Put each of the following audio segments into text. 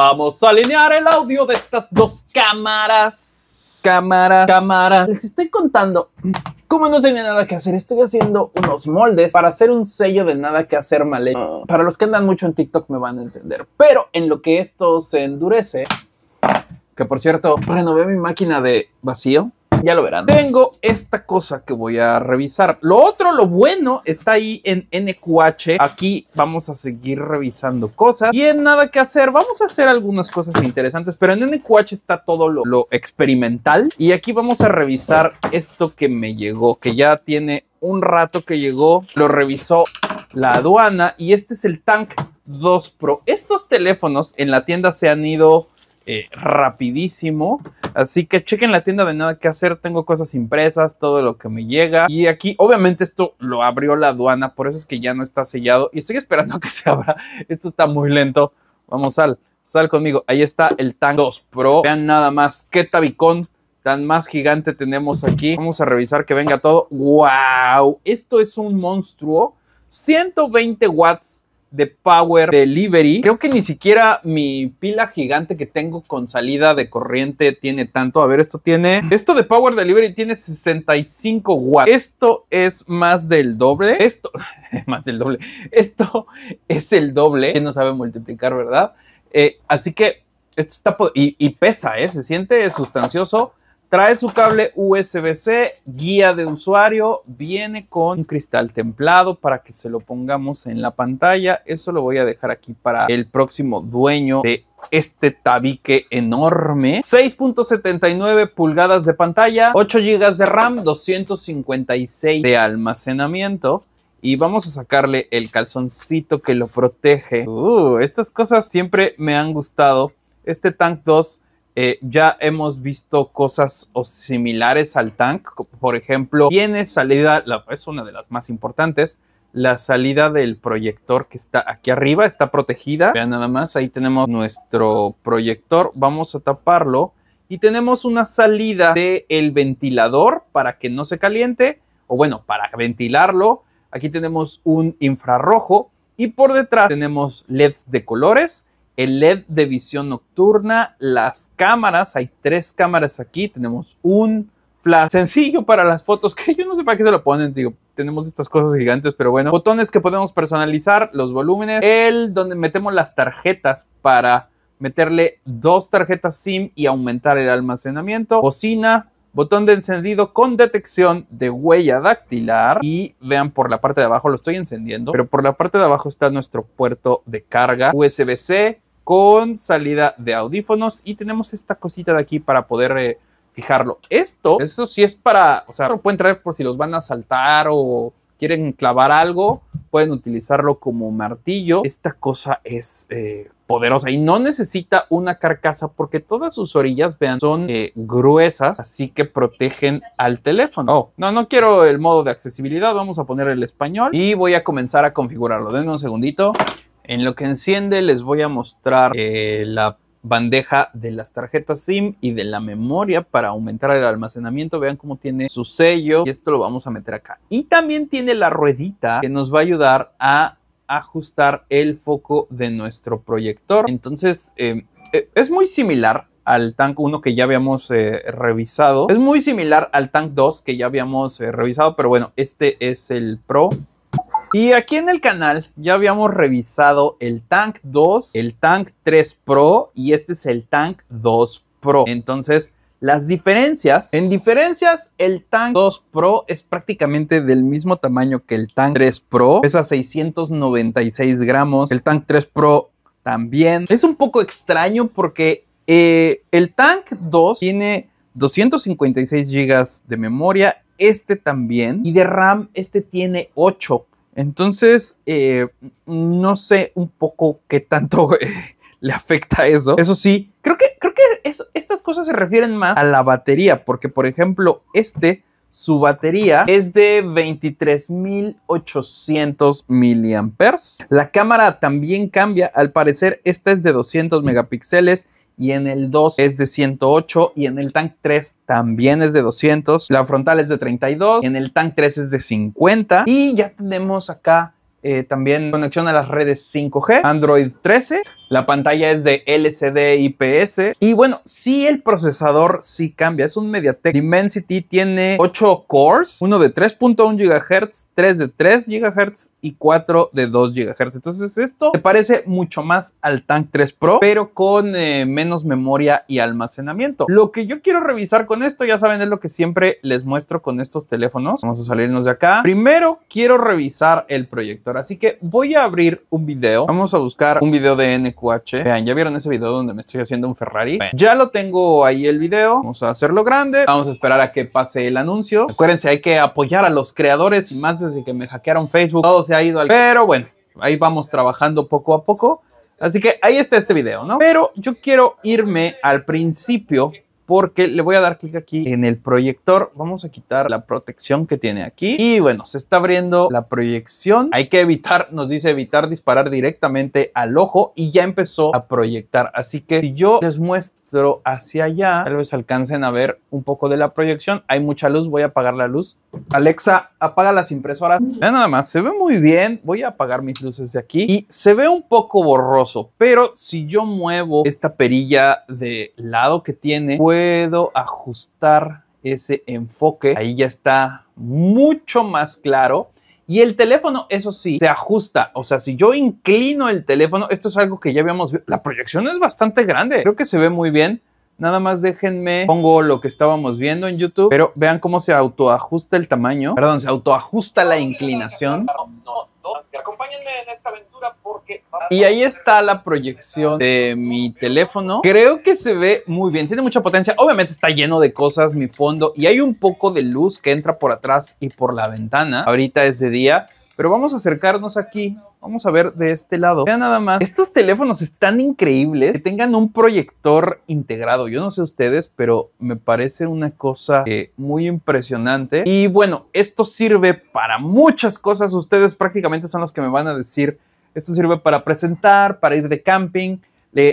Vamos a alinear el audio de estas dos cámaras. Cámaras. Cámaras. Les estoy contando cómo no tenía nada que hacer, estoy haciendo unos moldes para hacer un sello de nada que hacer mal Para los que andan mucho en TikTok me van a entender. Pero en lo que esto se endurece, que por cierto, renové mi máquina de vacío ya lo verán. Tengo esta cosa que voy a revisar. Lo otro, lo bueno, está ahí en NQH. Aquí vamos a seguir revisando cosas. Y en nada que hacer. Vamos a hacer algunas cosas interesantes, pero en NQH está todo lo, lo experimental. Y aquí vamos a revisar esto que me llegó, que ya tiene un rato que llegó. Lo revisó la aduana y este es el Tank 2 Pro. Estos teléfonos en la tienda se han ido eh, rapidísimo. Así que chequen la tienda de nada que hacer, tengo cosas impresas, todo lo que me llega. Y aquí, obviamente, esto lo abrió la aduana, por eso es que ya no está sellado. Y estoy esperando que se abra. Esto está muy lento. Vamos, sal, sal conmigo. Ahí está el Tango 2 Pro. Vean nada más qué tabicón tan más gigante tenemos aquí. Vamos a revisar que venga todo. ¡Wow! Esto es un monstruo. 120 watts de Power Delivery. Creo que ni siquiera mi pila gigante que tengo con salida de corriente tiene tanto. A ver, esto tiene... Mm. Esto de Power Delivery tiene 65 watts. Esto es más del doble. Esto... más del doble. Esto es el doble. Que no sabe multiplicar, ¿verdad? Eh, así que esto está... Y, y pesa, ¿eh? Se siente sustancioso. Trae su cable USB-C, guía de usuario, viene con un cristal templado para que se lo pongamos en la pantalla. Eso lo voy a dejar aquí para el próximo dueño de este tabique enorme. 6.79 pulgadas de pantalla, 8 GB de RAM, 256 de almacenamiento. Y vamos a sacarle el calzoncito que lo protege. Uh, estas cosas siempre me han gustado. Este Tank 2 eh, ya hemos visto cosas similares al tank, por ejemplo, tiene salida, es una de las más importantes, la salida del proyector que está aquí arriba, está protegida. Vean nada más, ahí tenemos nuestro proyector, vamos a taparlo y tenemos una salida del ventilador para que no se caliente, o bueno, para ventilarlo. Aquí tenemos un infrarrojo y por detrás tenemos LEDs de colores el LED de visión nocturna, las cámaras, hay tres cámaras aquí, tenemos un flash sencillo para las fotos, que yo no sé para qué se lo ponen, digo, tenemos estas cosas gigantes, pero bueno, botones que podemos personalizar, los volúmenes, el donde metemos las tarjetas para meterle dos tarjetas SIM y aumentar el almacenamiento, bocina, botón de encendido con detección de huella dactilar y vean por la parte de abajo, lo estoy encendiendo, pero por la parte de abajo está nuestro puerto de carga USB-C, con salida de audífonos y tenemos esta cosita de aquí para poder eh, fijarlo. Esto, eso sí es para, o sea, lo pueden traer por si los van a saltar o quieren clavar algo, pueden utilizarlo como martillo. Esta cosa es eh, poderosa y no necesita una carcasa porque todas sus orillas, vean, son eh, gruesas, así que protegen al teléfono. Oh, no, no quiero el modo de accesibilidad, vamos a poner el español y voy a comenzar a configurarlo. Denme un segundito. En lo que enciende les voy a mostrar eh, la bandeja de las tarjetas SIM y de la memoria para aumentar el almacenamiento. Vean cómo tiene su sello y esto lo vamos a meter acá. Y también tiene la ruedita que nos va a ayudar a ajustar el foco de nuestro proyector. Entonces eh, eh, es muy similar al Tank 1 que ya habíamos revisado. Es muy similar al Tank 2 que ya habíamos revisado, pero bueno, este es el Pro. Y aquí en el canal ya habíamos revisado el Tank 2, el Tank 3 Pro y este es el Tank 2 Pro. Entonces, las diferencias, en diferencias el Tank 2 Pro es prácticamente del mismo tamaño que el Tank 3 Pro, pesa 696 gramos, el Tank 3 Pro también. Es un poco extraño porque eh, el Tank 2 tiene 256 GB de memoria, este también, y de RAM este tiene 8 entonces, eh, no sé un poco qué tanto le afecta eso. Eso sí, creo que, creo que estas cosas se refieren más a la batería, porque por ejemplo, este, su batería es de 23.800 mAh La cámara también cambia, al parecer esta es de 200 megapíxeles y en el 2 es de 108 y en el Tank 3 también es de 200. La frontal es de 32, en el Tank 3 es de 50 y ya tenemos acá eh, también conexión a las redes 5G, Android 13, la pantalla es de LCD IPS y bueno, si el procesador sí cambia, es un MediaTek Dimensity, tiene 8 cores, uno de 3.1 GHz, 3 de 3 GHz y 4 de 2 GHz. Entonces esto me parece mucho más al Tank 3 Pro, pero con eh, menos memoria y almacenamiento. Lo que yo quiero revisar con esto, ya saben, es lo que siempre les muestro con estos teléfonos. Vamos a salirnos de acá. Primero quiero revisar el proyecto Así que voy a abrir un video. Vamos a buscar un video de NQH. Vean, ¿ya vieron ese video donde me estoy haciendo un Ferrari? ya lo tengo ahí el video. Vamos a hacerlo grande. Vamos a esperar a que pase el anuncio. Acuérdense, hay que apoyar a los creadores y más desde que me hackearon Facebook. Todo se ha ido al... Pero bueno, ahí vamos trabajando poco a poco. Así que ahí está este video, ¿no? Pero yo quiero irme al principio porque le voy a dar clic aquí en el proyector. Vamos a quitar la protección que tiene aquí. Y bueno, se está abriendo la proyección. Hay que evitar, nos dice evitar disparar directamente al ojo y ya empezó a proyectar. Así que si yo les muestro hacia allá, tal vez alcancen a ver un poco de la proyección. Hay mucha luz, voy a apagar la luz. Alexa, apaga las impresoras. vean nada más, se ve muy bien. Voy a apagar mis luces de aquí y se ve un poco borroso, pero si yo muevo esta perilla de lado que tiene, puedo ajustar ese enfoque. Ahí ya está mucho más claro. Y el teléfono, eso sí, se ajusta. O sea, si yo inclino el teléfono, esto es algo que ya habíamos visto. La proyección es bastante grande. Creo que se ve muy bien. Nada más déjenme, pongo lo que estábamos viendo en YouTube, pero vean cómo se autoajusta el tamaño. Perdón, se autoajusta la inclinación. Y ahí está la proyección de mi teléfono. Creo que se ve muy bien, tiene mucha potencia. Obviamente está lleno de cosas mi fondo y hay un poco de luz que entra por atrás y por la ventana. Ahorita es de día pero vamos a acercarnos aquí. Vamos a ver de este lado. Vean nada más. Estos teléfonos están increíbles que tengan un proyector integrado. Yo no sé ustedes, pero me parece una cosa eh, muy impresionante. Y bueno, esto sirve para muchas cosas. Ustedes prácticamente son los que me van a decir. Esto sirve para presentar, para ir de camping,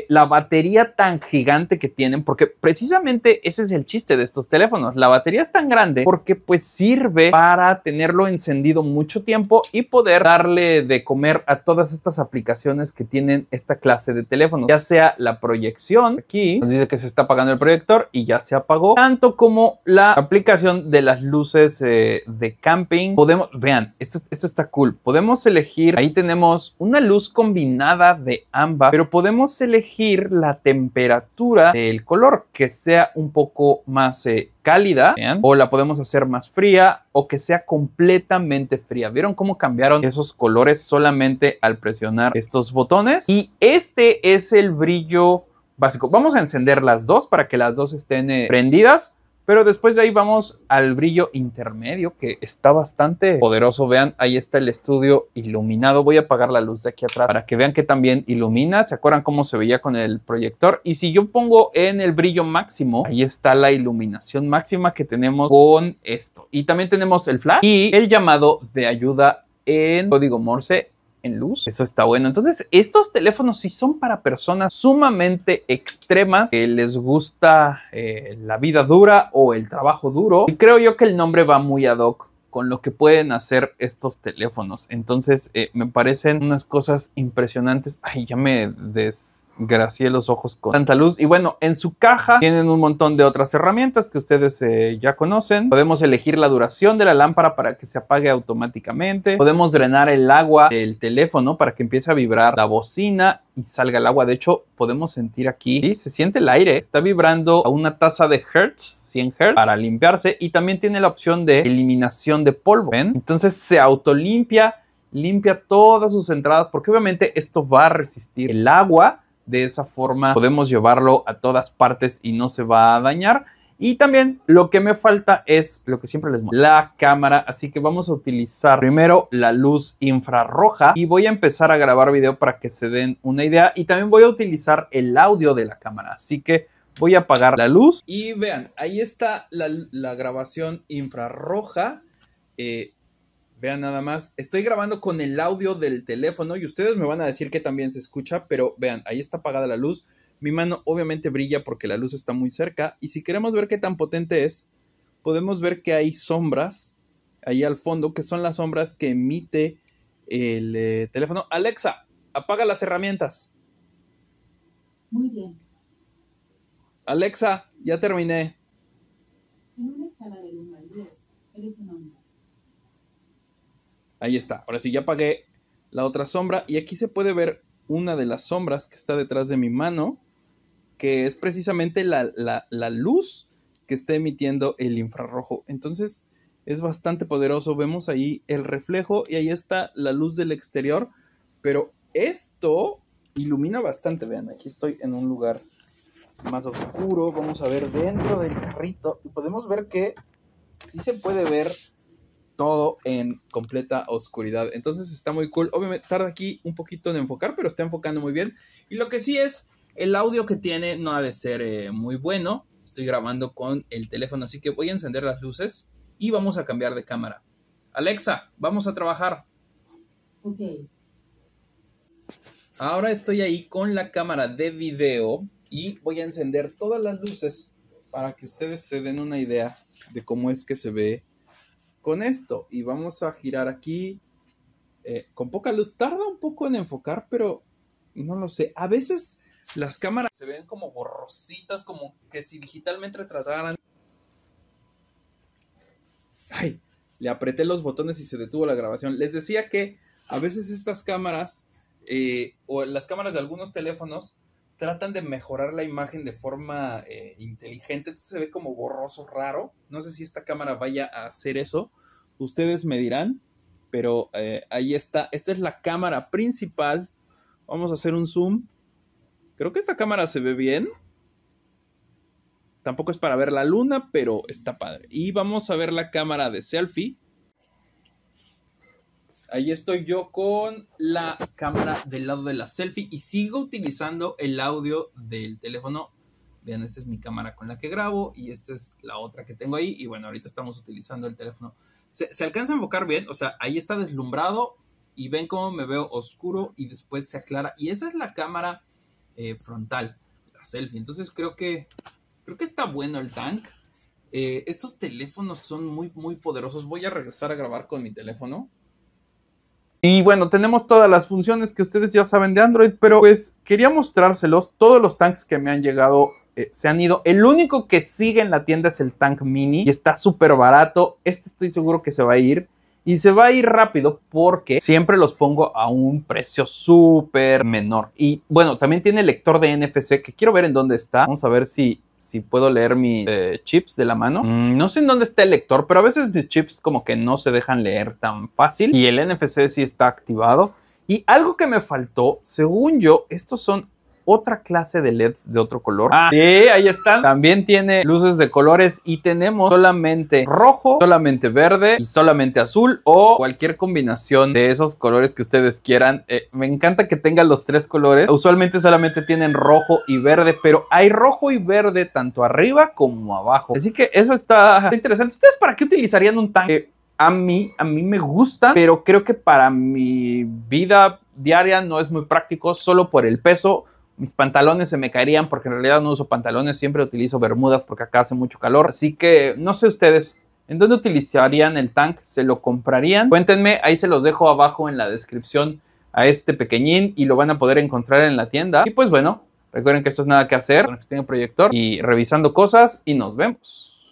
la batería tan gigante que tienen, porque precisamente ese es el chiste de estos teléfonos. La batería es tan grande porque pues sirve para tenerlo encendido mucho tiempo y poder darle de comer a todas estas aplicaciones que tienen esta clase de teléfonos, ya sea la proyección, aquí nos dice que se está apagando el proyector y ya se apagó, tanto como la aplicación de las luces eh, de camping. Podemos, vean, esto, esto está cool, podemos elegir, ahí tenemos una luz combinada de ambas, pero podemos elegir elegir la temperatura del color, que sea un poco más eh, cálida o la podemos hacer más fría o que sea completamente fría. ¿Vieron cómo cambiaron esos colores solamente al presionar estos botones? Y este es el brillo básico. Vamos a encender las dos para que las dos estén eh, prendidas. Pero después de ahí vamos al brillo intermedio, que está bastante poderoso. Vean, ahí está el estudio iluminado. Voy a apagar la luz de aquí atrás para que vean que también ilumina. ¿Se acuerdan cómo se veía con el proyector? Y si yo pongo en el brillo máximo, ahí está la iluminación máxima que tenemos con esto. Y también tenemos el flash y el llamado de ayuda en código Morse luz. Eso está bueno. Entonces, estos teléfonos si son para personas sumamente extremas que les gusta eh, la vida dura o el trabajo duro. Y creo yo que el nombre va muy ad hoc con lo que pueden hacer estos teléfonos. Entonces, eh, me parecen unas cosas impresionantes. Ay, ya me desgracié los ojos con tanta luz. Y bueno, en su caja tienen un montón de otras herramientas que ustedes eh, ya conocen. Podemos elegir la duración de la lámpara para que se apague automáticamente. Podemos drenar el agua del teléfono para que empiece a vibrar la bocina y salga el agua. De hecho, podemos sentir aquí, y se siente el aire, está vibrando a una taza de hertz, 100 hertz, para limpiarse y también tiene la opción de eliminación de polvo. Entonces se autolimpia, limpia todas sus entradas porque obviamente esto va a resistir el agua. De esa forma podemos llevarlo a todas partes y no se va a dañar. Y también lo que me falta es lo que siempre les muestro, la cámara. Así que vamos a utilizar primero la luz infrarroja y voy a empezar a grabar video para que se den una idea. Y también voy a utilizar el audio de la cámara. Así que voy a apagar la luz. Y vean, ahí está la, grabación infrarroja. Eh, vean nada más, estoy grabando con el audio del teléfono y ustedes me van a decir que también se escucha, pero vean, ahí está apagada la luz. Mi mano obviamente brilla porque la luz está muy cerca y si queremos ver qué tan potente es, podemos ver que hay sombras ahí al fondo, que son las sombras que emite el eh, teléfono. Alexa, apaga las herramientas. Muy bien. Alexa, ya terminé. En una escala del 1 al 10, eres un 11. Ahí está. Ahora sí, ya apagué la otra sombra y aquí se puede ver una de las sombras que está detrás de mi mano que es precisamente la, luz que está emitiendo el infrarrojo. Entonces es bastante poderoso, vemos ahí el reflejo y ahí está la luz del exterior, pero esto ilumina bastante, vean, aquí estoy en un lugar más oscuro, vamos a ver dentro del carrito y podemos ver que sí se puede ver todo en completa oscuridad. Entonces está muy cool. Obviamente tarda aquí un poquito en enfocar, pero está enfocando muy bien. Y lo que sí es el audio que tiene no ha de ser eh, muy bueno. Estoy grabando con el teléfono, así que voy a encender las luces y vamos a cambiar de cámara. Alexa, vamos a trabajar. Ok. Ahora estoy ahí con la cámara de video y voy a encender todas las luces para que ustedes se den una idea de cómo es que se ve con esto. Y vamos a girar aquí eh, con poca luz. Tarda un poco en enfocar, pero no lo sé. A veces las cámaras se ven como borrositas, como que si digitalmente trataran. Ay, le apreté los botones y se detuvo la grabación. Les decía que a veces estas cámaras eh, o las cámaras de algunos teléfonos tratan de mejorar la imagen de forma eh, inteligente, Entonces se ve como borroso, raro. No sé si esta cámara vaya a hacer eso. Ustedes me dirán, pero eh, ahí está. Esta es la cámara principal. Vamos a hacer un zoom Creo que esta cámara se ve bien. Tampoco es para ver la luna, pero está padre. Y vamos a ver la cámara de selfie. Ahí estoy yo con la cámara del lado de la selfie y sigo utilizando el audio del teléfono. Vean, esta es mi cámara con la que grabo y esta es la otra que tengo ahí. Y bueno, ahorita estamos utilizando el teléfono. Se, alcanza a enfocar bien, o sea, ahí está deslumbrado y ven cómo me veo oscuro y después se aclara. Y esa es la cámara eh, frontal, la selfie. Entonces creo que, creo que está bueno el tank. Eh, estos teléfonos son muy, muy poderosos. Voy a regresar a grabar con mi teléfono. Y bueno, tenemos todas las funciones que ustedes ya saben de Android, pero pues quería mostrárselos. Todos los tanks que me han llegado eh, se han ido. El único que sigue en la tienda es el tank mini y está súper barato. Este estoy seguro que se va a ir y se va a ir rápido porque siempre los pongo a un precio súper menor. Y bueno, también tiene lector de NFC que quiero ver en dónde está. Vamos a ver si si puedo leer mis eh, chips de la mano. Mm, no sé en dónde está el lector, pero a veces mis chips como que no se dejan leer tan fácil y el NFC sí está activado. Y algo que me faltó, según yo, estos son otra clase de LEDs de otro color. Ah, sí, ahí están. También tiene luces de colores y tenemos solamente rojo, solamente verde y solamente azul o cualquier combinación de esos colores que ustedes quieran. Eh, me encanta que tenga los tres colores. Usualmente solamente tienen rojo y verde, pero hay rojo y verde tanto arriba como abajo. Así que eso está interesante. ¿Ustedes para qué utilizarían un tanque? Eh, a mí, a mí me gusta, pero creo que para mi vida diaria no es muy práctico, solo por el peso mis pantalones se me caerían porque en realidad no uso pantalones, siempre utilizo bermudas porque acá hace mucho calor. Así que no sé ustedes, ¿en dónde utilizarían el tank? ¿Se lo comprarían? Cuéntenme, ahí se los dejo abajo en la descripción a este pequeñín y lo van a poder encontrar en la tienda. Y pues bueno, recuerden que esto es nada que hacer, que proyector y revisando cosas y nos vemos.